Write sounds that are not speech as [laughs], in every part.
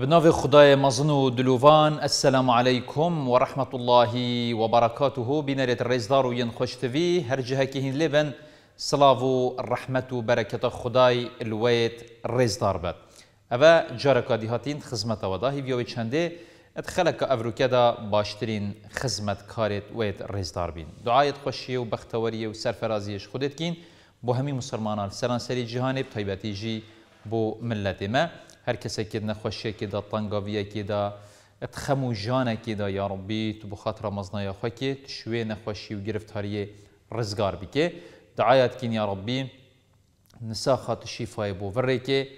بناوی خدای مزن و دلووان السلام عليكم ورحمة الله وبركاته برکاته بینرت رزدار و ین خوشتوی هر لبن سلاو الرحمة وبركة خداي الويت خدای الویت رزدار بد اوه جارکا دیهاتین خزمت و داهی ویوی چنده ات خلق افروکه دا باشترین خزمت کارت ویت رزدار بین دعایت خوشی و بختوری و سرفرازیش خودت کین بو همی مسلمانان بو ملت ما هر کس نخوشه هەر کەسێکت نەخۆشیێکیدا تەنگاویەکیدا جان و یا ربی تو بخات ڕەمەزنایە خۆکێت شوی نخوشی و گرفتاریە ڕزگار بکێ دعایەت کین یاڕبی بو وری که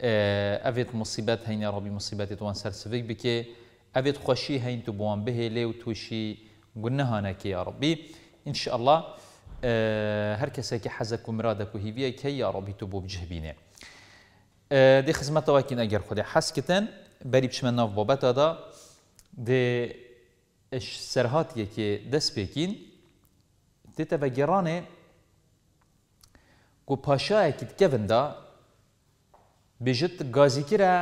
بۆ اه، مصیبت ئەێت یا ربی مصیبت تو انسر سەرسفێک بکه ئەێت خوشی هەین تو بوان به لی و توشی گنه تووشی گونەهانەکە یاڕبی هر هەر کەسێکی حزک و مرادە و هیویە یا ربی تو بو بجه بینه دی خدمت وکین اگر خودی حس کتن بری بشمن ناف بابت دا دی اش سرهاتیه که دست بکین دی تا وگرانه کو پاشایه کت کون دا بجت گازی کرا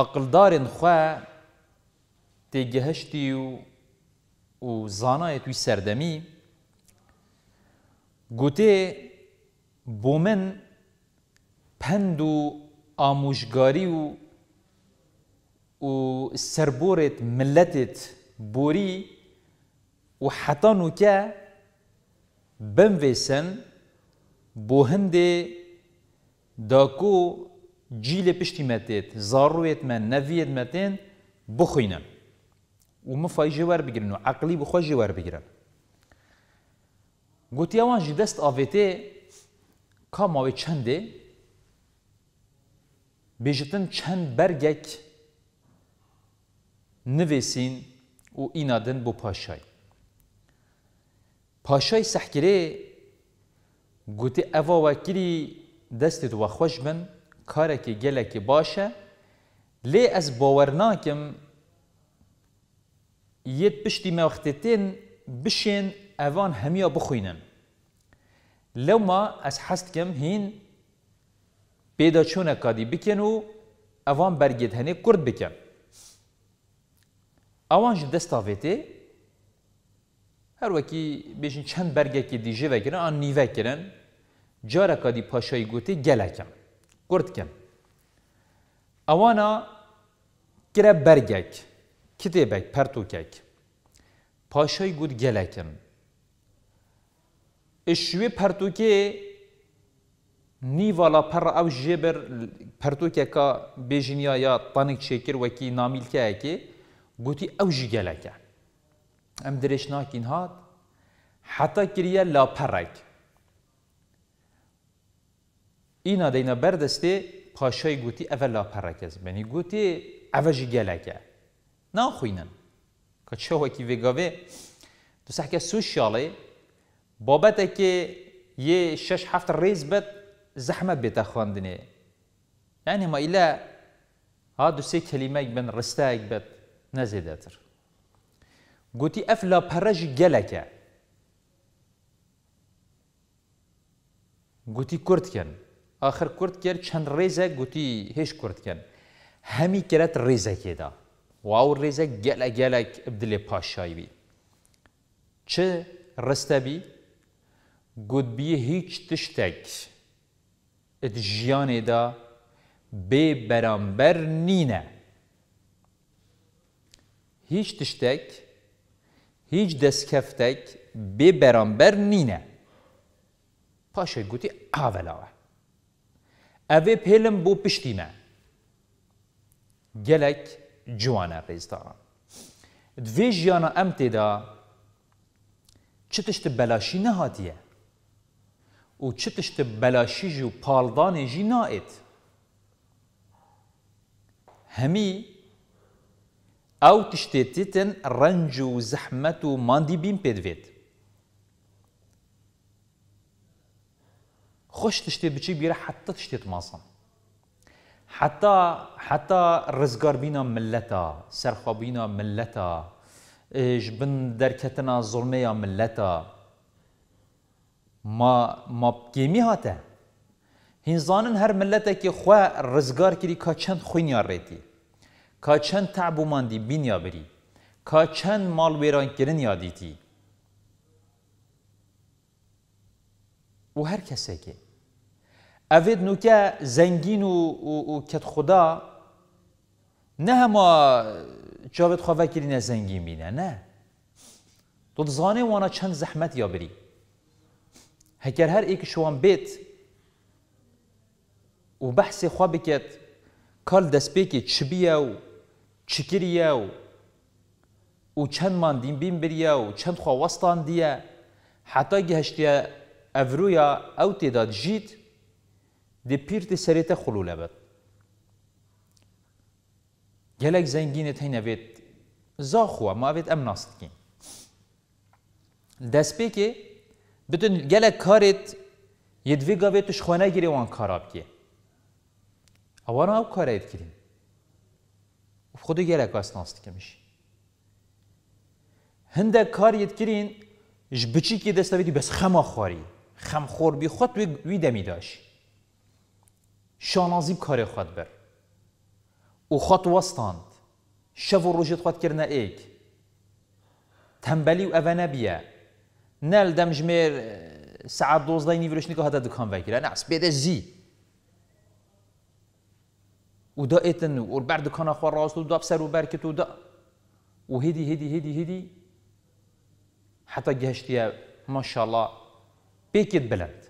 اقلدارن خواه دی گهشتی و و زانایت وی سردمی گوته بۆ من پند و ئامۆژگاری و و سەربۆرێت ملەتێت بۆری و حەتان وکە بمڤێسن بۆ هەندێ داکۆ جی لە پشتی مەتێت زاڕوێت مە نەڤێت مەتێن بخوینە و مفاایژێ وەربگرن و عقلی بخۆژی وەربگرن گوتیاوان ji دەست ئاڤێتێ Kamavê çendê bêjtin çend bergek nivêsîn û îna din bo paşay. Paşay sehkirê gotê eva vekirî destê tu vexweş bin, karekê gelekê baş e, lê ez bawer nakim yê piştî me wextê tên bişên evan hemiya bixwînin. لو ما از حست کم هین پیدا چونه کادی بکن و اوان برگید هنه کرد بکن اوان جد دستاویتی هر وکی بیشین چند برگه که دیجه وکرن آن نیوه کرن جارا کادی پاشای گوتی گله کم کرد کم اوانا گره برگک کتبک پرتوکک پاشای گود گله کم شوی پرتوکی نیوالا پر او جبر پرتوکی که بیجنیا یا تانک چکر وکی نامیل که اکی گوتی او جگله که ام درشناکین هاد حتا حتی کریه لا پرک اینا دینا بردسته پاشای گوتی اول لا پرک از بینی گوتی او جگله که نا خوینن که چه وکی وگاوه سحکه که سوشیاله بابەتێکێ یه شش هەفت ڕێز بێت زەحمەت بێتە خوێندنێ یان هەمەئیلە ها دوسێ کەلیمەک بن ڕستایك بێت نەزێدەتر گوتی ئەف لە پەرەژ گەلەکە گوتی کوردکەن آخر کورد کرد چەند ڕێزە گوتی هێش کوردکەن هەمی کرەت ڕێزەکێدا واو ڕێزە گەلە گەلەك بدلێ پاشایبی چه ڕستەبی گودبیه هیچ تشتک ات جیان دا به برامبر نینه هیچ تشتک هیچ دستکفتک به برامبر نینه پاشه گوتی اوه پیلم بو پشتیمه گلک جوانه ریزداران دوی جیانا ام تیدا چه تشت بلاشی نهاتیه و چه تشت بلاشیج و پالدان جی نائد همی او تشتتتن رنج و زحمت و ماندی بیم پیدوید خوش تشتی بچی بیره حتی تشتت ماسن حتى حتى رزگار بینا ملتا سرخوا بینا ملتا جبن دركتنا ظلمية ملتا ما ما گیمی هاته هنزانن هر ملت که خواه رزگار کری که چند خوین یار کا که چند تعبو ماندی بین یا بری چند مال ویران کرن یادیتی و هر کسی که اوید نوکه زنگین و, و, کت خدا نه همه جاوید خواه کردی نه زنگین بینه نه تو زانه وانا چند زحمت یا بری هر هەر شوان بێت و بەحسێ خوا بکێت کاڵ دەستپێکی چبیە و چکریە و و چەندمان دینبین بریە و چەند خوا وەستان دیە حتاگی هەشتە ئەڤرویە ئەو تێدا دژیت دێ پیرتی سەرێتە خولو لەبێت gelek zengînet heynevet zaxwa mavêt em nas دست Destpêkê بدون گله کارت دوی گاوی توش خونه گیری وان کاراب بگی اوانا او اید کریم خودو گلک که میشی. هنده کاریت کرین ج بچی که دسته ویدی بس خم خواری خم خور بی خود وی دمی داش شانازیب کار خود بر او خود وستاند شو و روشت خود کرنه ایک تنبلی و اوانه بیه نال دمجمير آه، ساعة دوز داي نيفلو نيفلوشنيكو هذا دكان فاكر أنا عسبي ده زي ودا إتن والبعد دكان أخوان راس ودا بسر وبركت ودا وهدي هدي هدي هدي حتى جهشتيا ما شاء الله بيكت بلد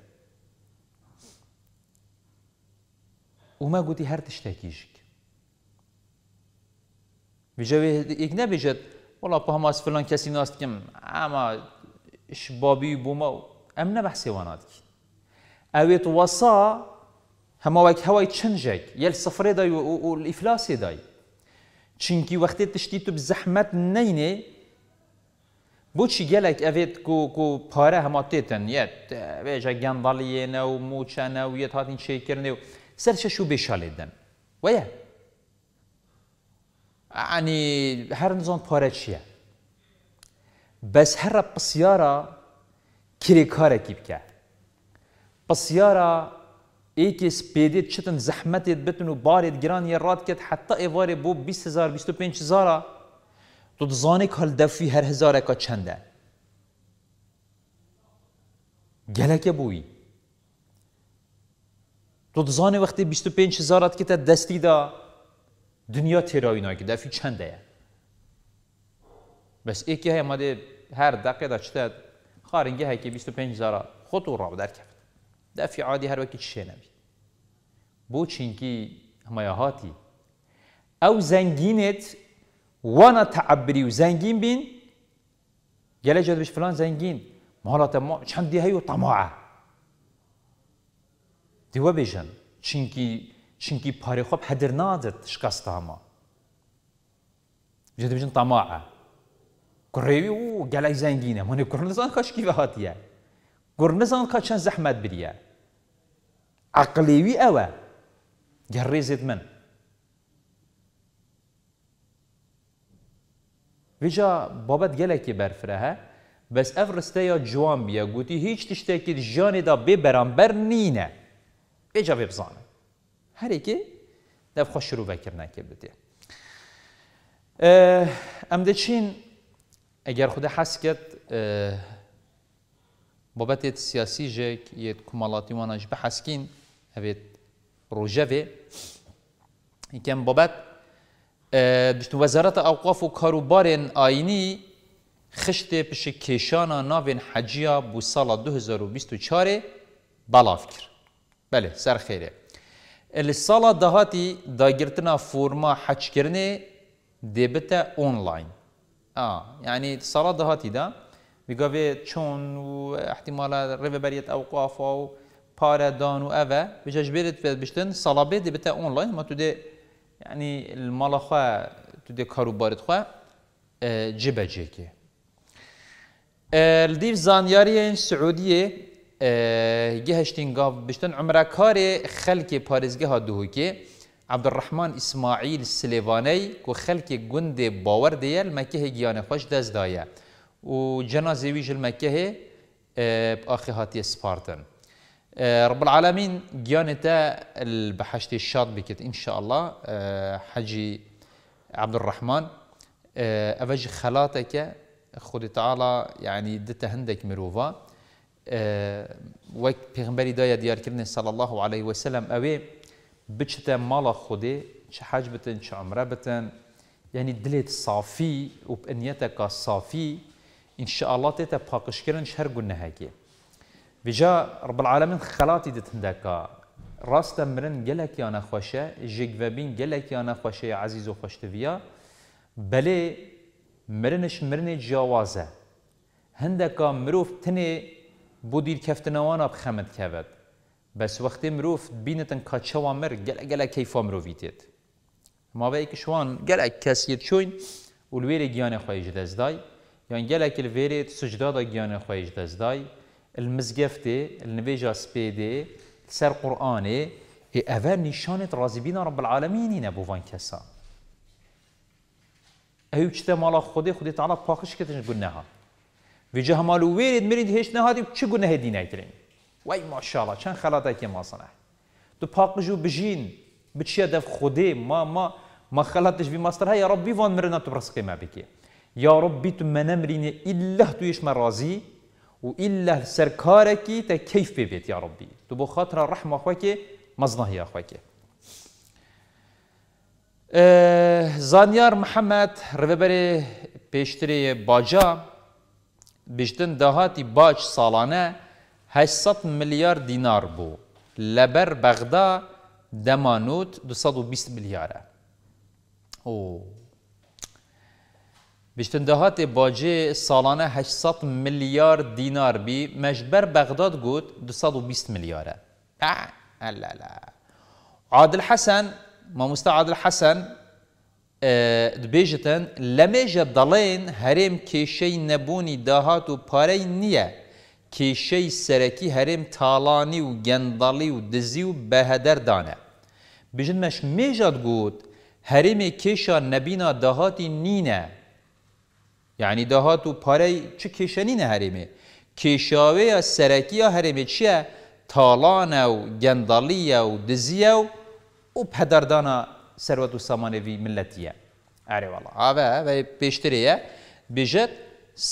وما قلتي هر تشتاكيشك بجاوه إجنبي جد والله بهماس فلان كاسي ناس كم اما شبابی بوومە و ئەم نەبەحسێوە نادکەین هما وەسا هەماوەک هەوای چنجێک یەل سفرێدای و ئیفلاسێدای چینکی وەختێ تشتی تو بزەحمەت نینێ بۆچی گەلێک ئەوێت و پارە هەما تێتن یەت بێژە گەنداڵیێنە و موچەنە و یەت هاتین چێکردێ و سەر شەش و دن وەیە يعني هر نزان پاره چیه بس هر بەس هەرە پرسیارە کرێکارێکی که پرسیارە ئیکی سپێدێت چتن زەحمەتێت بتن و بارێت گرانی ڕات کرد حتا بیست و پینچ هزارا تو دفی هر هزاره که چنده گلک بوی تو دزانێ وقتی بیست و پینچ 25 که دستی دا دنیا تیراوینا که دفی چنده بس که های ماده هر دقیقه خارنگی خارنگه که 25 زارا خود را راب در کفت دفی عادی هر وقت چشه نبید بو چینکی همایهاتی او زنگینت وانا تعبری و زنگین بین گله بش فلان زنگین مالات ما دیهی و طماعه دیوه بیشن چینکی چینکی پاری خوب هدر نادرد شکسته همه جد بشن طماعه گڕێوی و گەلای زانگینە منێ کوڕنزان خشکی بەهاتیە گورنزان کا چند زحمت بریه عقلی اوه گەڕێزێت من ویجا بابت گله کی برفره؟ بس افرسته یا جوان بیا گوتی هیچ جان دا بێ بر نینە بێجا بێ بزانە هەرێکی دەبخۆ شروع که بوده. امده چین ئەگەر خوددا حەس کرد بابەتێت اه، سیاسیژێک یەک کومەڵاتی وانەش بە هفت ئەوێت ڕۆژەوێ یکەم بابت اه، دشتون وزارت اوقاف و کاروبار آینی خشت پش کشان ناوێن حجیا بو سال 2024 بەڵاو کرد بەێ سەر خێرێ لە ساڵە داهاتی داگرتنا حج کرنه دێبتە اونلاین اه يعني صلاة دهاتي ده بقاوي تشون واحتمال ريفا بريت اوقافه و بارا دان و افا بجاجبيرت بشتن صلابه دي بتا اونلاين ما تودي يعني الملاخا تودي كارو بارد خوا جيبا جيكي الديف زانياري سعوديه جهشتين قاب بشتن عمره کار خلق پارزگه ها عبد الرحمن اسماعیل سلیوانی کو خلک گند باور دیل مکه گیان خوش دست دایه و جنازه ویج المکه آخی اه، هاتی سپارتن اه، رب العالمين جانتا البحشتي الشاط بكت ان شاء الله اه، حجي عبد الرحمن افج خلاتك خود تعالى یعنی دتا هندک مروفا وك بيغمبري دايا دیار كرني صلی الله عليه وسلم اوي بچته مالا خودێ چه حج بتن چه عمره بتن یعنی دلێت صافی و بنیەتەکە سافی ئینشاءله شهر پاقشکردن هەر گون نەهەکێ بجا العالمین خلاتی دتن دکا راست مرن گەلێکیان نەخۆشە گلک گەلێکیان نەخۆشەیە عزیز و خوشتویا بله مرنش مرن جاوازه هندکا مروف تنه بودیر کفتنوانا بخەمت کەوێت بس وقت مروف بینتن کچوا مر گل گل کیفا مروفیتید ما به شوان گل کسیر چوین اول ویر گیان خواهیج دزدای یان کل ویر سجدا دا گیان خواهیج دزدای المزگفته النویجا سپیده سر ای اول نشانت رازی بینا رب العالمین نبو وان کسا ایو چه مال خوده خوده تعالی پاکش کتنش گنه ها و جه مالو ویر مرید هیچ نهادی چه گنه دینه کریم وای ماشاءالله چند خلاده که ماسنه تو پاقجو بجین بچیا دف خودی ما ما ما خلاتش بی ماستر های یا ربی وان مرنا تو برسقی ما بکی یا ربی تو منمرین الا تویش مرازی و الا سرکارکی تا کیف ببیت یا ربی تو بو خاطر رحم اخواکی مزنه اخواکی زانیار محمد رهبر پیشتری باجا بشتن دهاتی باج سالانه 800 مليار دينار بو لبر بغدا دمانوت بيست مليار او بشتندهات باجه سالانه 800 مليار دينار بي مجبر بغداد قوت بيست مليار لا لا لا عادل حسن ما مستع عادل حسن دبيجتن لمجه ضلين هرم كيشي نبوني داهات و باري نيه کیشی سرکی هرم تالانی و گندالی و دزی و بهدر بجن مش میجاد گود هرم کیشا نبینا دهاتی نینه یعنی دهات و پاره چ هرمه کیشاوه یا سرکی یا هرمه چیه تالانه و گندالیه و دزی و و پەدەردانە سەروەت و ملتیه والا آوه و پیشتریه بجد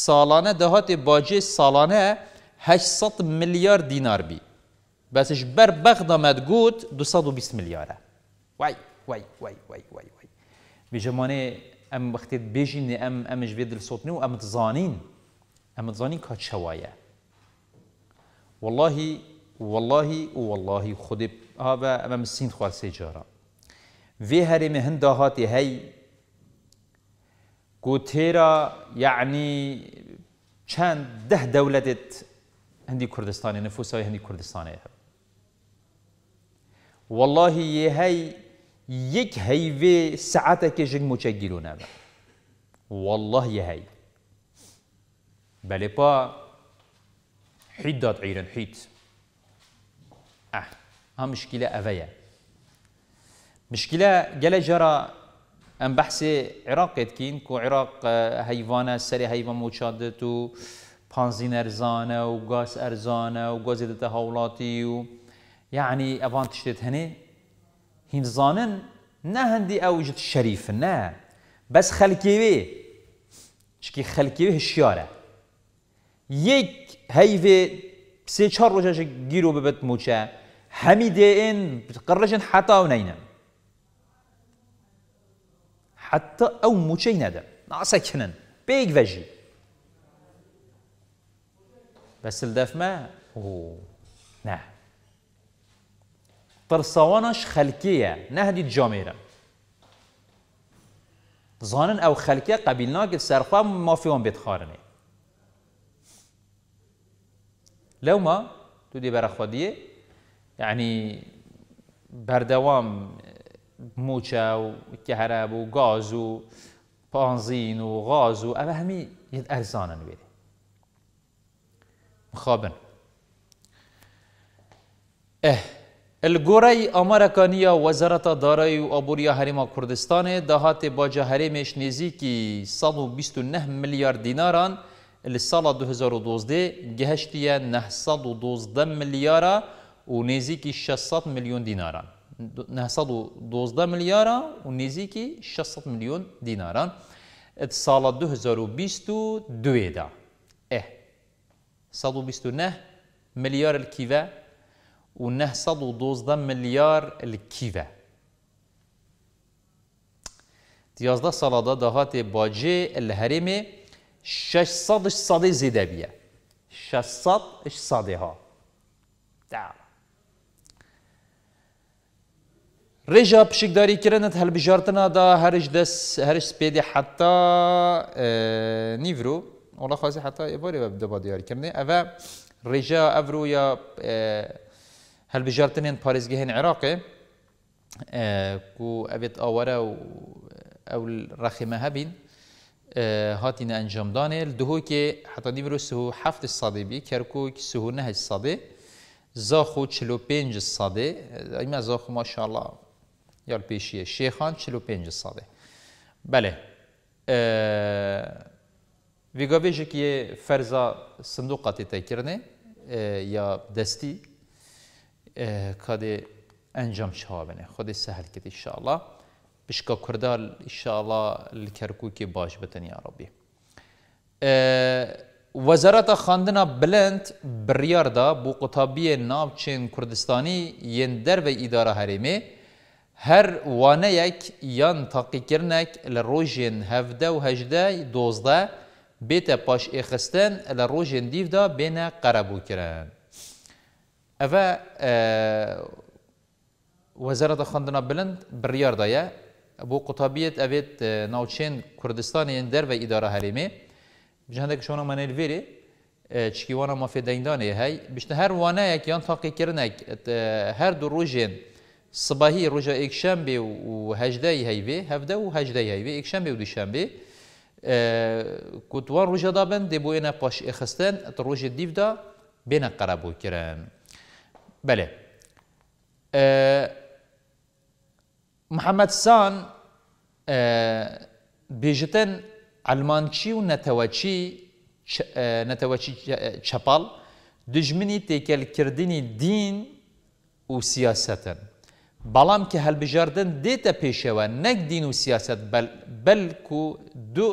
سالانه دهات باجه سالانه 800 مليار دينار بي بس جبر بغدا ما تقول 220 مليار واي واي واي واي واي واي بجماني ام بختيت بيجيني ام ام جبيد صوتني وام تزانين ام تزانين كات شوايا والله والله والله خدب هذا امام السين خوال سيجاره في هرم هند هاتي هي كوتيرا يعني كان ده دولة هندي كردستاني يعني نفوسها هندي كردستاني يعني. والله يهي يك هي في ساعتك جنك متشجلون هذا والله يهي بلبا با حيدات عيرن حيد اه ها مشكله افيا مشكله جل جرى ام بحث عراق كين كو عراق هيفانا آه، سري هيفان موشادتو بانزین ارزانە و گاز ارزانە و گۆزی دەتە هەوڵاتی و یعنی ئەوان تشتێت هەنێ هینزانن نه هەندی ئەوجت شەریف نە بەس خەلکیوێ شکی خەلکیوێ هشیارە یەک هەیێ سێ چهار ڕۆژەش گیر و ببێت موچە هەمی دێئێن قڕژن حتا و نینە حتا ئەو موچەی نەدە ناسەکنن پێیک بەژی بس الدفمه اوه نعم. نه ترسوانش خلقية نهدي الجاميره زانن او خلقية قبيلنا قد سرخوا ما فيهم بيتخارني لو ما تودي برخوديه يعني بردوام موشا و كهرب و غاز و بانزين و غاز و او همي يد ارزانن بيري مخابن اه الگوره امریکانی وزارت دارای و آبوری حریم کردستان دهات باجه حریمش نزیکی 129 ملیار دیناران لسال 2012 گهشتی 912 میلیارد و نزیکی 600 ملیون دیناران 912 میلیارد و نزیکی 600 ملیون دیناران سال 2022 ده اه صدو بيستو نه مليار الكيفا نه صدو دوزدا مليار الكيفا تيازدا صلادة دهات باجي الهرمي شاش صد اش صدي زيدا بيا شش صد اش صدي ها تعال رجا بشك داري كرنت هل بجارتنا دا هرش دس هرش سبيدي حتى اه، نيفرو الله خواسته حتی ایباری و دبا دیار کرنه اوه رجا افرو یا اه، هل بجارتنین پارزگهین عراقه اه، کو اوید آوره و او رخمه هبین اه، هاتين انجام دانه دهو كي حتى ديمرو سهو حفت الصدي بي كركوك سهو نه الصدي زاخو تشلو بينج الصدي ايما زاخو ما شاء الله يا البيشيه شيخان تشلو بينج الصدي بله أه Vegavê ki ye ferza sindoqa têtekirinê ya destî kadê encam şavene. Xwedê sehel kit inşallah. Bişka Kurdar inşallah li Kerkûkê baş bitin ya Rabbi. Wezareta Xandina Bilend biryar da bu qutabiyên navçên Kurdistanî yên derve îdara herêmê her waneyek yan taqîkirinek li rojên hevde û hejde dozde بيتا باش إخستان اخستن لروجن ديف دا بين قربو كران أفا أه وزارة خاندنا بلند بريار دايا بو قطابية أبيت اه، ناوچين كردستاني اندر و إدارة هرمي بجهندك شونا من فيري اه، چكيوانا ما في دينداني هاي بشت هر وانا یک يان تاقي كرنك اه، هر دو روجين صباحي روجا اكشنبي و هجده هیوی هفده و هجده هیوی اكشنبي و دوشنبي کۆ آه، دووان دابن بن دێ بۆ ئێنە پاش ئێخستن ڕۆژێ دیفدا بێنە قەرەبوو کرن بەێ آه، محەممەد سان آه، بێژتن ئەلمانچی و نەتەوەچی نەتەوەچی چەپاڵ دژمنی تێکەلکردنی دین و سیاستن بەڵام کە هەلبژاردن دێتە پێشەوە نەک دین و سیاست بەلکو دو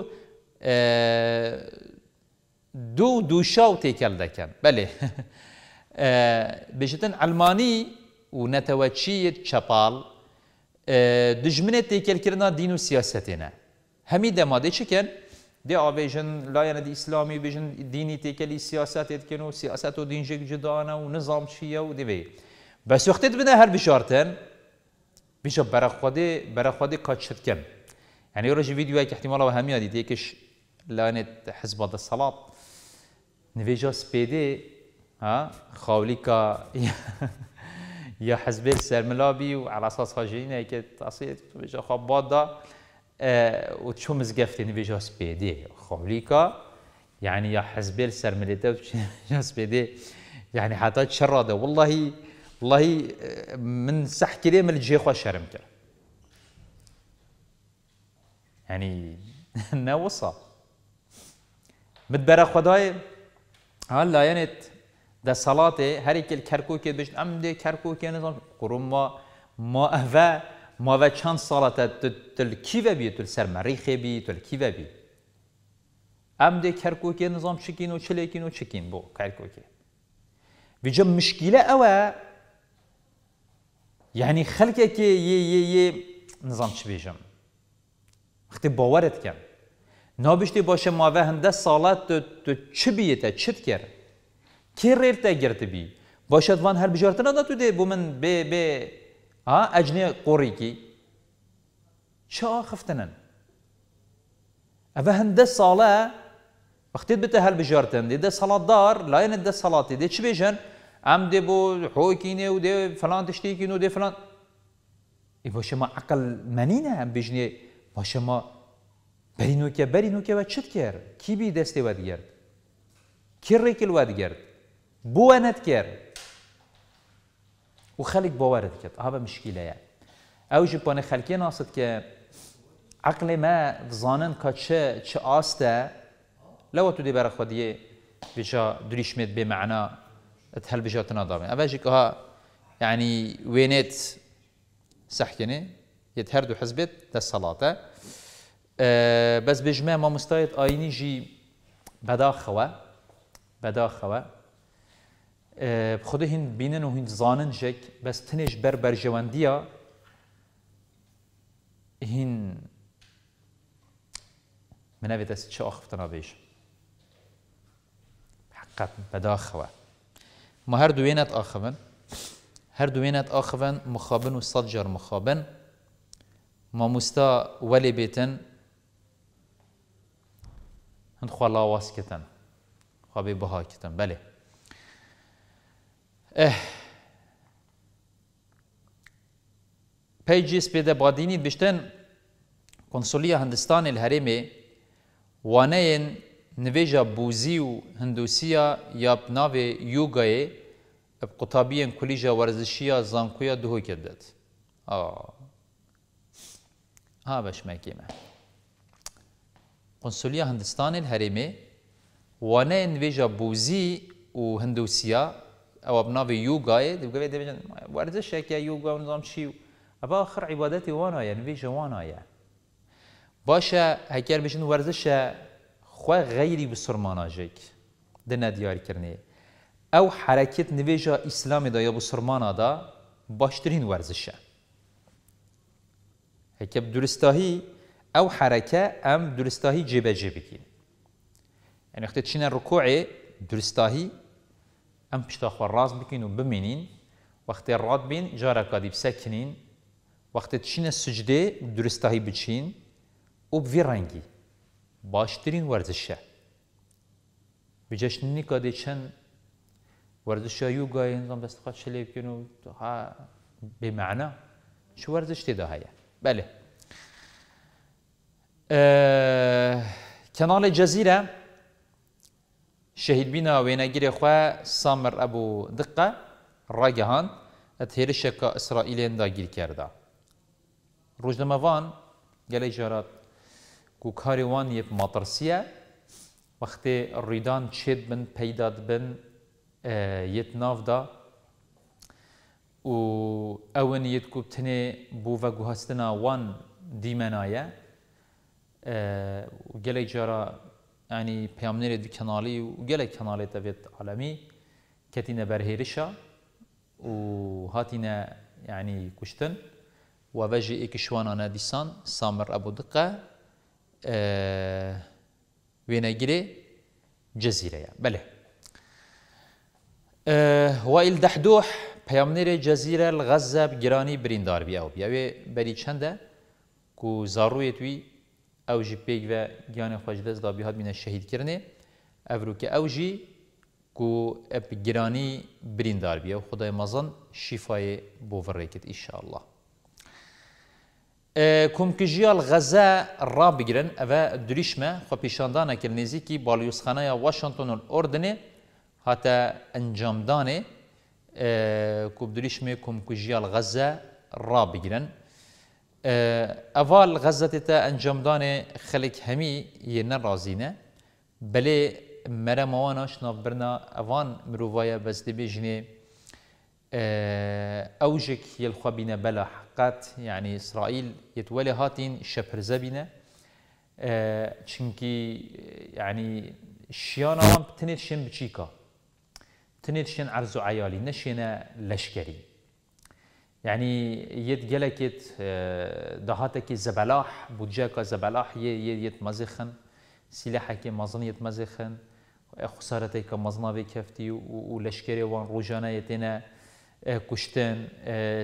دو دوشاو تیکل دکن بله. بژتن علمانی و چپال دجمنه تیکل کردن دین و سیاستینه هەمی دماده چکن دێ لاین دی اسلامی بژن دینی سیاست سیاستێتکن و سیاست و دین جدانه و نظام چیه و دیوی؟ بە برخواده بدە هر بشارتن بیشە بەرەخوادێ بەرەخوادی ویدیو هەنی ڕژی و احتیمماڵەوە هەمیادی تێکش لانت حزب الصلاة نفيجا سبيدي ها خاوليكا [laughs] يا حزب السرملابي وعلى اساس خاجرين هيك تصير نفيجا بادا آه، وتشو مزقفتي نفيجا سبيدي خاوليكا يعني يا حزب السرملابي وتشو سبيدي [laughs] يعني حتى تشرد والله والله آه، من سح كلام الجي خوا شرمكر يعني [laughs] نوصل متبره خدای هل لاینت ده صلات هر یک کرکوک بشن ام ده کرکوک نظام قرون ما ما اوه ما و چند صلات تل کیو بی تل سر مریخ بی تل کیو بی ام ده کرکوک نظام چکین و چلیکین و چکین بو کرکوک بجم مشكلة أوا يعني خلقك ي ي ي نظام شبيجم وقت باورت كم نابیشتی باشه ما و هنده سالات تو, تو چی بیه چیت کرد کی ریل تا گرت بی باشه وان هر بجارت ندا تو ده بو من به به ها اجنه قوری کی چه آخفتنن اوه هنده ساله وقتی بته هر بجارتن ده سالات دار لاین ده سالاتی ده چی بیشن ام ده بو حوکینه و ده فلان تشتی کینه و ده فلان ای باشه ما عقل نه هم بجنه باشه ما بەرینۆکە و چت کرد کیبی دەستی وەدگرد کڕێکل وەدگرد بووە نەتکرد و خەلک باوەرت کرد ئا بە مشکیلەیە ئەو ژ پۆنە خەلکێ ناست که عقل ما بزانن کە چه چه ئاستە لەوە تو دێ خودی بجا دریش دریشمێت به معنا ات هل هەلبژاتە نادامێ ئەبژێکها ینی وێنێت سەحکێنێ یت دو حزبت دست صلاته آه، بس بجمع ما بەس آه، يعني بژمێ مامۆستایت ئاینیژی بەداخەوە بەداخەوە آه، خودی هین بینن و هین زانن ژێک بەس تنێژ بەر بەرژەوەندیە هین منەوێت ئەس چه ئاخفتنا بێژ بدا خوا ما هر دوێنەت ئاخەن هر دوێنەت ئاخەن مخابن و سەد جار مخابن مامۆستا وەلێ بێتن هند خوا لاواز کتن خوا بی بها کتن بله اه پیجیس پیده بادینی بشتن کنسولی هندستان الهرمی وانه این نویجا بوزی و هندوسیا یا ناو یوگای قطابیین کلیجا ورزشیا زانکویا دهو کردد آه ها بشمکی من قنصلية هندستان الهرمة وانا انفيجا بوزي و هندوسيا او بنافي يوغا بقول لي ورزش يا يوغا ونظام شيو ابا اخر عبادتي وانا يا انفيجا وانا يا باشا هكير بشن ورزش خو غيري بسرماناجيك دنا ديار كرني او حركه نفيجا اسلام دا يا بسرمانا دا باشترين ورزشه هكب درستاهي او ئەو حرەکە ئەم جبه جێبەجێ يعني ئەن وقتی چینە ڕکوعێ درستاهی ئەم پشتاخوا ڕاست بكين وبمينين وقت الراد بين بین قادي بسكنين وقت تشينا السجدة درستاهي بچین و رنجي ڕەنگی باشترین وەرزشە بجەشتنی کادێ چەند وەرزشە یوگای هەنگام دەستخات شلێ بکەن و بمعنى شو وەرزش تێدا هيا بله کەناڵی جەزیرە شەهیدبینا وێنەگیری خوێ سامر ئەبوو دقە ڕاگەهان هێرشێکە ئیسرائیلێندا گیرکاردا. ڕژدەمەوان گەلەی جارات و کاری وان یەپ ماترسیە وەختێ ڕیدان چێت بن پەیداد بن یەت ناودا و ئەوەن یەت کوبتنێ بوو بە گوهستنا وان دیمەنایە gelek jara yani peyamnere du kanali u gelek kanali tevet alemi ketine berherişa u hatine yani kuştin ve veji iki şuanana disan Samir Ebu Dikka venegiri cezireye. Bele. Ve il dehduh peyamnere cezire l-Gazze girani birindar bi ev bi. Evi beri çende ku zaruyet vi ev jî pêk ve giyanê xwe ji dest da bîhat bîne şehîdkirinê ev rûke ew jî ku ep giranî birîndar bîye Xudayê mazan şîfayê bo virê kir înşallah. Eh, komkijiya li Xeze rabigirin ev dirîş me xwe pêşandanekir nêzîkî balyozxaneya Washingtonun Ordinê hate encamdanê eh, ku dirîşmê komkijiya li Xeze rabigirin اول آه، غزه تا انجام دان خلق همی یه نرازینه بله مره مواناش برنا اوان مروفای بزده بیجنه اوجك آه، يلخبين بلا حقات يعني اسرائيل يتولي هاتين شبرزبينه آه، چونکی یعنی شیان هم تنید شن بچیکا تنید شن عرض و عیالی نشینه لشکری يعني يد جلكت اه، دهاتك زبلاح بوجاكا زبلاح يد مزخن سلاحك مزن يد مزخن اه، خسارتك مزنا بكفتي ولشكري وان روجانا اه، يتنا كشتن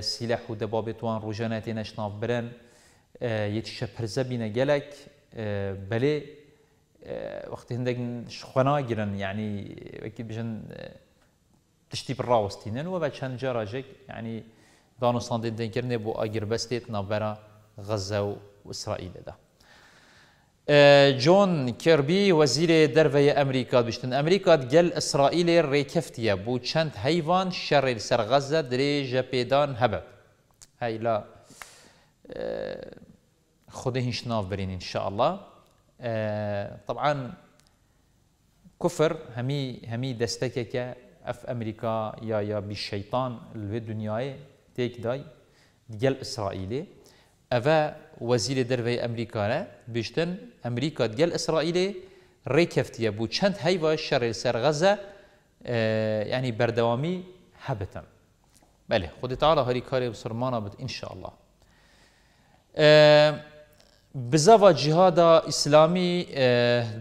سلاح ودبابت وان روجانا يتنا شناف برن يتشبر زبين جلك بلي وقت هندك شخنا جرن يعني اكيد بجن تشتي بالراوستينن وبعد شان جراجك يعني دانستان دین کرنه بو اگر بستید نبرا غزه و اسرائیل ده اه، جون كيربي وزير دروية أمريكا بشتن أمريكا تقل إسرائيل ريكفتيا بو چند حیوان شر سر غزة دری بيدان هبت هاي لا اه، خدهن شناف برين إن شاء الله اه، طبعا كفر همي همي دستكك اف امريكا يا يا بالشيطان الدنياي ديال گەل ئیسرائیلێ ئەە وەزیری دەروی ئەمریکانە بشتن ئەمریکا گەل ئیسرائیلێ ڕێکەفتیە بوو چەند هەیوە شەڕێ سەرغەزە ینی بەردەوامی هەبتم بەێ خودی شاء الله کاری مسلمانە بت انشاءله بزاوا جیهادا ئیسلامی آه،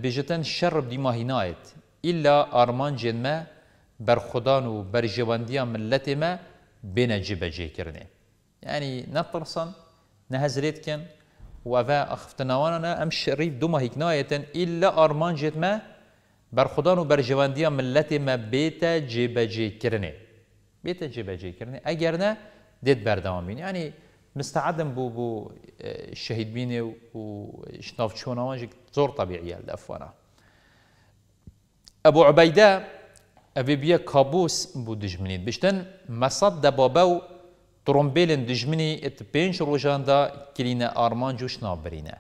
بێژتن شەڕ دیماهی نایەت ئللا ئارمان جێنمە بەرخدان و ملت ما بێنە جێبەجێکردێ ینی نەپرسن نەهەزرێت کن الا ارمان جيت ما برخدان هیکنایەتن ئللا ما بەرخدان و بەرژەوەندیە ملەتێمە بيتا جێبەجێکردێ بێتە جێبەجێکردێ اجرنا ديت بەردەوامین يعني مستعدم بو الشهيد آه، شەهیدبینێ و شناف شونا زۆر تەبیعە لە ئەفوانە. ئەبوو أبي بيا كابوس بو دجمنید بشتن مساد دبابو ترومبیلن دجمني ات پینج روژان دا كلينا آرمان جوش نابرینه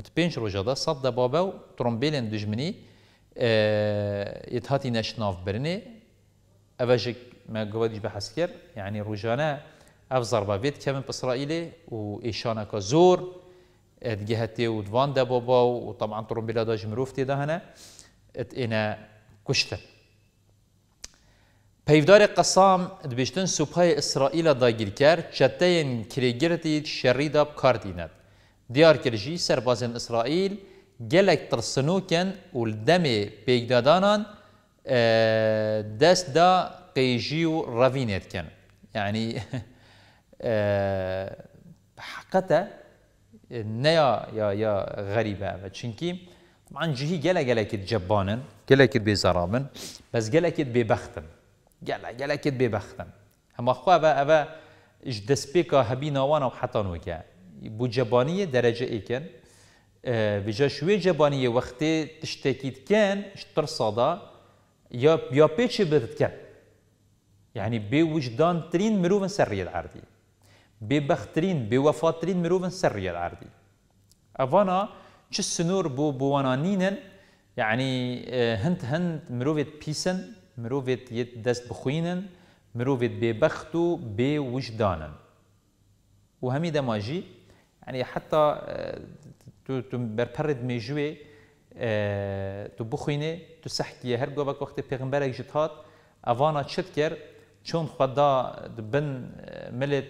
ات پینج روژا دا صد دبابو ترومبیلن دجمني اه اتهاتي نشناف برینه اوجه ما قوادش بحسكر يعني روجانا اف ضربه بيت كمان بإسرائيل وإيشانا كزور جهتي ودوان دابوبا وطبعا طرمبيلا دا جمروفتي دهنا اتقنا كشتن پیودار قسام دبیشتن سپای اسرائیل داگیرکر چتین کریگرتی شری داب کار دیند. دیار کرجی سربازن اسرائیل گلک ترسنوکن و دمی پیگدادانان اه، دست دا قیجی و روینت کن. یعنی اه، حقیقتا نیا یا یا غریبه و چونکی طبعا جهی گلک گلک جبانن گلک بیزارابن بس گلک بیبختن جلا گەلا گەلەکت بێبەختم هەمەخوا بە ئەوە ش دەستپێکە هەبی ناوانە و حەتانوەکە درجه دەرەجە ئیکن آه، بژە شوێ جەبانیە وەختێ تشتێکی تکەن تر سادا یا یا پێچی بدتکەن یعنی يعني بێ وجدانترین مرۆڤن سەرڕێت عردی بێبەختترین بێوەفاترین مرۆڤن سەرڕێت عردی ئەوانە چ سنوور بو بۆوانانینن یعنی يعني، آه، هنت هنت مروفت پیسن مروفت يد دست بخوينن مروفت ببختو بوجدانن وهمي ده ماجي يعني حتى اه، تو تو برپرد ميجوي اه، تو بخوينه تو سحكي هر گوبك وقت پیغمبرك جتات اوانا چت كر چون خدا بن اه، ملت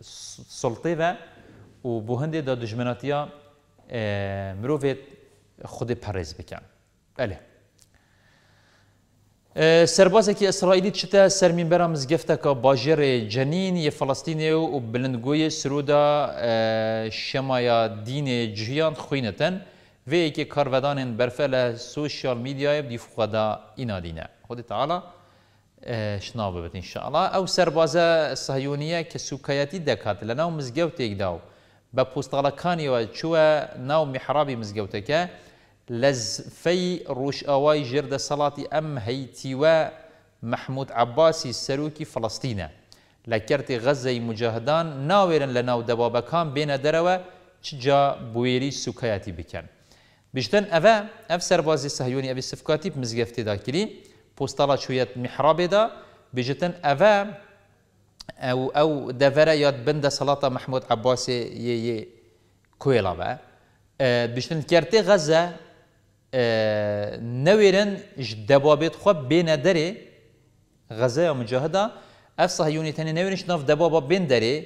سلطه و بو هنده دا دجمناتيا مروفت خود پرز بکن. بله. سربازێکی ئەسرائیلی چتە سەرمیمبەرە مزگەفتەکە باژێرێ جەنین یە فلستینێ و بلندگوۆیە سرودا شەمایە دینێ جیان خوینەتەن vêyekê karvedanên berfe li sosyal medyayê dîfxweda înadîne. Xdê teala şina bibit inşallah. Ew serbaze sahyoniye ke sukayetî dekat li nav mizgewtêk da. Be postalakanî ve çûwe nav mihrabî mizgewteke, لە روش اواي ژێردە سەڵاتی ام هەیتیوە محمود عباسی سەرۆکی فلستینە لە کردی غەزەی مجاهدان ناوێرن لناو دبابا كان بين دەرەوە چجا بوێری سوکایەتی بکەن. بشتن ئەە ئەف سەربازی سەهیۆنی ئەبی سفکاتی مزگەفتێدا کردی پۆستاڵا چویەت میحرابێدا بژتن او او, او دەڤرە یاد بندە سەڵاتە محمود عباسی با اه، بشتن کردی غزه نویرن دەبوا خوب بین داره غزه و مجاهدا ئەف سەهیونیتەنێ نەوێنش ناف دەبوا بە بێن دەرێ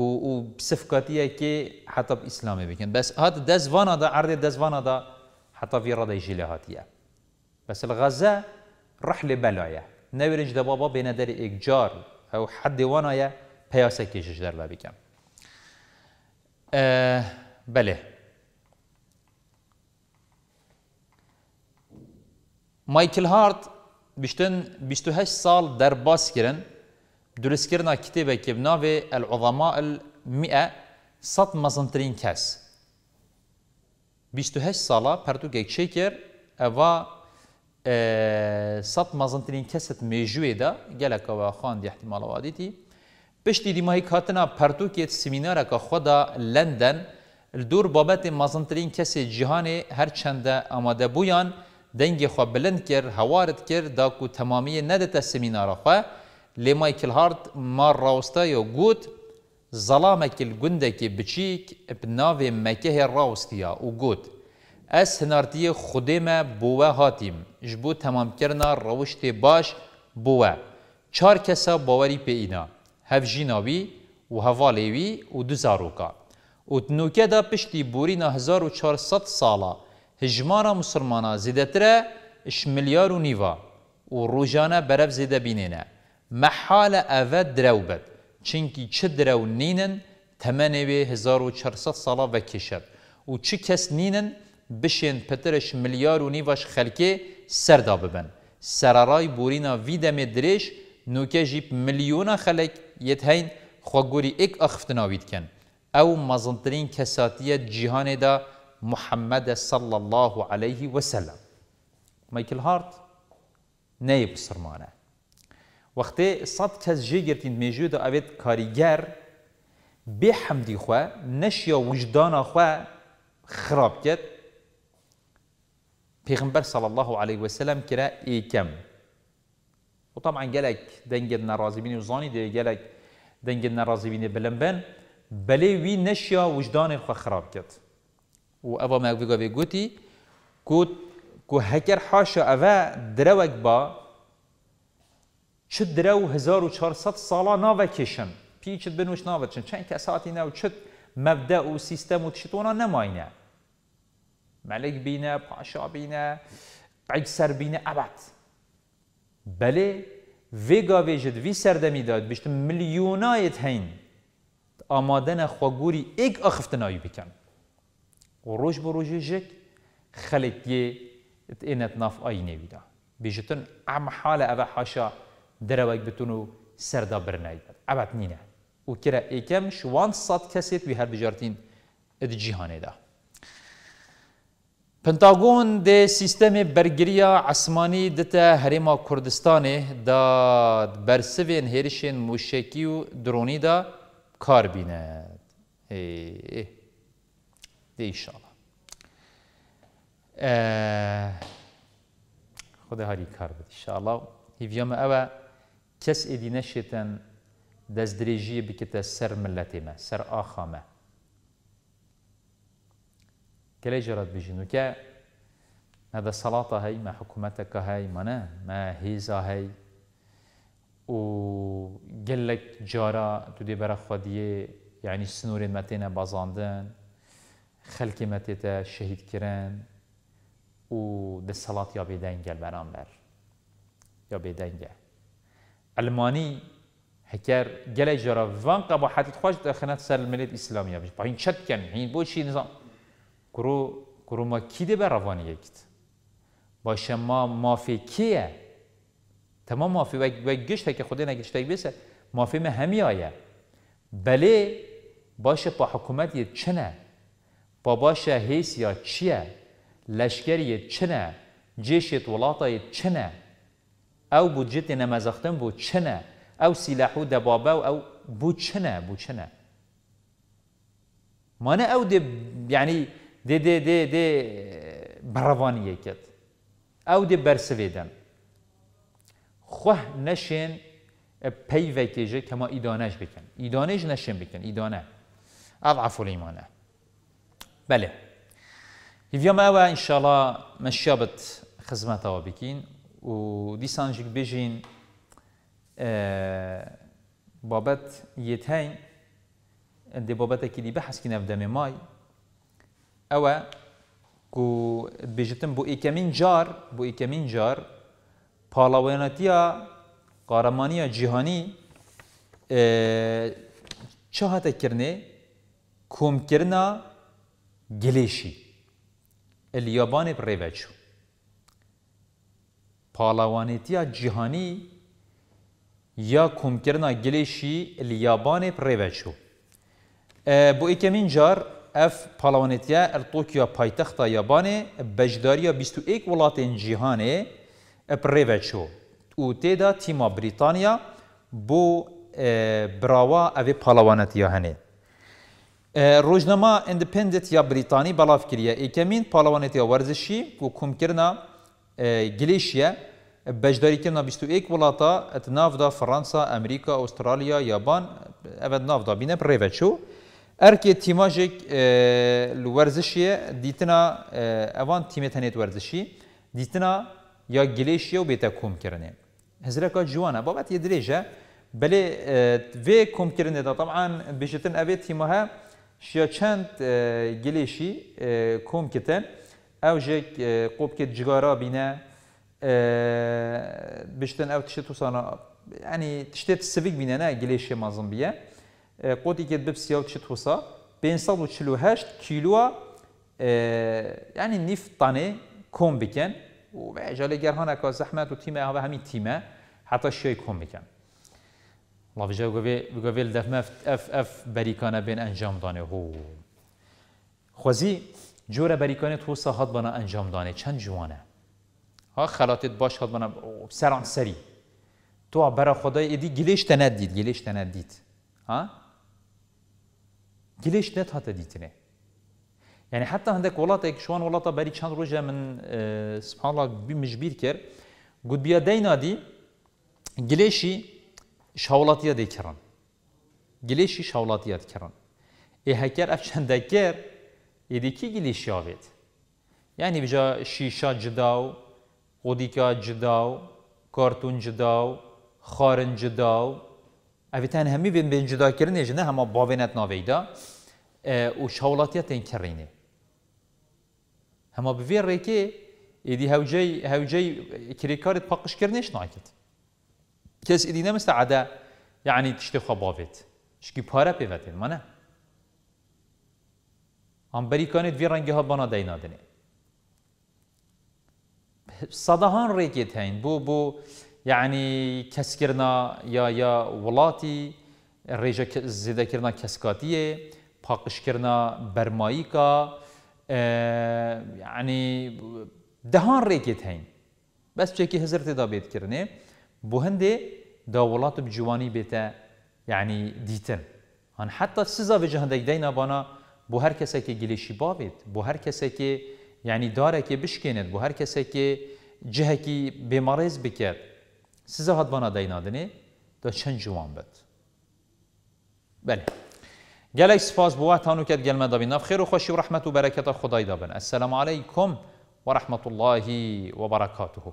و صفقاتیه بسفکاتیەکێ حتب ئیسلامی بکەن بەس هات دەستوانەدا عردێ حتی وی رده ژیلە هاتیە بەس غەزە ڕحلێ بەلایە نەوێنش دەبوا بە بێنە دەرێ ئێکجار ئەو حەدێ وانایە پیاسەکێ ژش دەربە بکەم اه، بله مايكل هارت بشتن 28 سال در باس کرن درست کرنا کتابه که بناوه العظماء المئه صد مزنترین کس 28 سالا پرتوک یک شکر اوا صد مزنترین کست میجوه دا گلک و خاندی احتمال وادیتی پشتی دیماهی کاتنا پرتوکیت سمیناره که خدا لندن الدور بابت مزنترین کسی جهان هر چند آماده بویان دنگی خو بلند کرد هوارد کرد دا کو تمامی ندت سمینار خو لی مایکل هارت مار راستا یا گوت ظلامک الگندکی بچیک بناو مکه راستیا او گوت از هنارتی خودم بوه هاتیم جبو تمام کرنا روشت باش بوه چار کسا باوری پی اینا هف جیناوی و هوالیوی و دو زاروکا و تنوکه دا پشتی بورینا 1400 ساله هجمارا مسلمانا زیدتره اش ملیار و نیوا و روزانه برف زیده بینینه محال اوه درو بد چنکی چه درو نینن تمنه به 1400 سالا و کشد و چه کس نینن بشین پترش ملیار و نیواش خلکه سردا ببن سرارای بورینا ویدم دریش نوکه جیب ملیون خلک یت هین خواگوری اک اخفتناوید کن او مزنترین کساتیت جیهان دا محمد صلى الله عليه وسلم مايكل هارت نايب سرمانه وقت صد کس جيرتين گرتین میجود كاريجر کاریگر به حمدی خوا نشیا وجدان خوا خراب كت پیغمبر صلی الله علیه و سلم کرا ای کم و طبعا گلک دنگ نرازی بینی و زانی دیگه گلک دنگ نرازی بینی بلن بن بلی وی نشیا وجدان خواه خراب کرد و اوا ما ویگا ویگو تی کود کو هکر حاشا اوا دروغ با چه دروغ هزار و سالا نا پی چه بنوش نا ساعتی نه چه مبدع و سیستم و چه تو نه ملک بینه پاشا بینه عج سر بینه ابد بله ویگا جد وی سردمی داد بیشتر میلیونایت هن آمادن خواگوری بودی یک آخفتنایی بکنم. Roj bi rojê jek xelekê ênet nav ayînê wî da. Bêjitin em hala ev haşa derewek bitin û serda birnayî Evet nîne. û kire êkem ji wan sat kesê wî herbijartîn di cîhanê da. Pentagon de sistemê bergiriya esmanî dite herêma Kurdistanê da bersivên herişên mûşekî û dronî da kar bîne. دي ان دی ایشالا خدا ان شاء الله ایشالا هیویام اوا كس ادي نشتن دز دريجي بكتا سر ملتي ما سر آخا ما كلا جرت بجنوك هذا صلاة هاي ما حكومتك هاي منا ما هيزا هاي و قال لك جارا تدي برا خديه يعني سنور متينه بازاندن شهید کردن او و صلات یا برام بر یا هکر ئەلمانی جرا وان جارە ڤان قەباحەتت خۆش دەخەنەت سر ملێت این چت پایین این هین چی نظام گرو ما کی بر روانی یکت باشه ما مافی کیه تمام مافی خودی نگشت خودێ بیسه مافی همی هەمیایە بله باشه با حکومتی یه باباش یا چیه لشکری چنه جیشت ولاتای چنه او بودجت نمازختم بو چنه او سلاحو و او بو چنه بو چنه مانه او ده یعنی ده ده ده ده بروانیه کد او ده برسویدن خوه نشین پیوکیجه کما ایدانش بکن ایدانش نشین بکن ایدانه اضعف الایمانه بله بەێ انشالله مشابت خدمت او بکین و دیسانژێک بێژین بابەت آه، یەتەین بابت بابەتێکی دی بە حەسکی نەفدەمێ مای او کو بێژتم بو ایکمین جار بو ایکمین جار پالاوناتیا قارمانیا جهانی آه، چه هاتە کم کۆمکردنا gelişi. El yabanı reveçu. Palavanetiya cihani ya kumkirna gelişi el yabanı reveçu. E, bu ikemin car اف پالاوانتیا ارتوکیا پایتخت یابانه بجداریا 21 ولاتین جیهانه پریوچو او تیدا تیما بریتانیا بو براوا او پالاوانتیا هنه روجنامه اندپندنت یا بریتانی بالا فکریه مین پالوانیتی ورزشی و کمکرنا گلیشیا بجداری کرنا 21 ولاتا ات نافدا فرانسا امریکا استرالیا یابان اوت نافدا بینه پریوچو ارکی تیماجک ورزشی دیتنا اوان تیمتنیت ورزشی دیتنا یا گلیشیا و بیتا کمکرنه هزرکا جوانا بابت یه دریجه بلي في كوم كرندا طبعا بيجتن ابي تيمها شیا چند گلیشی کم کتن او جک قوب کت جگارا بینه بشتن او تشت تو سانا يعني تشتت سفيك بينا نا جليش مازن بيا قوتي كت بيبسي او تشت وصا بين صاد وتشلو هاشت كيلوا يعني نيف طاني كوم بكن وبعجالي جرهانا كا زحمة وتيمة هذا همي تيمة حتى الشيء كوم بكن الله لابجا گوێل ف ف بريكانة بين أنجام دانة هو خۆزی جۆرە بريكانة هو صهاد بنا أنجام دانة چەند جوانة ها خەلاتێت باش هەڵ بنا سەران سەری تۆ بەرە خۆدای ئیدی گلێش تەنەت دیت گلێش تەنەت ها جليش نت هات ديتنه يعني حتى عندك ولاتك شوان ولاتا باري چند رجع من اه، سبحان الله بمجبير كر قد بيا دينا دي قليشي شاولاتیا دیکرن گلیشی شاولاتیا دیکرن ای هکر افچندکر یدیکی گلیشی آوید یعنی بجا شیشا جداو قودیکا جداو کارتون جداو خارن جداو اوی تن همی بین بین جدا کرن نه همه باوینت ناویدا اه، و شاولاتیا تین کرینه هما بفير ريكي يدي هوجي هوجي كريكارت باقش كرنيش ناكت کس ادینه مثل عده یعنی تشتی خباوت شکی پاره پیوتید ما نه هم بری کنید وی رنگی ها بنا دینا دنه صدهان ریگیت هین بو بو یعنی کس کرنا یا یا ولاتی ریجا زیده کرنا کسکاتیه پاکش کرنا برمایی کا اه، یعنی دهان ریگیت هین بس چکی حضرت تدا بید کرنه بۆ هەندێ داوڵات و جوانی بێتە یعنی دیتن هەن حتا سزا با هر کسی که بۆ هەر کەسێکی گلێشی بابێت بۆ داره که یعنی با هر کسی که جهه که بیماریز بکرد سزا بانا دینا نادنێ دا چند جوان بد بله گەلێک سپاس بووە تانوکەت گەلمە دەبین نەفخێر و خوشی و رحمت و برکت خدای دابن علیکم و رحمت الله برکاته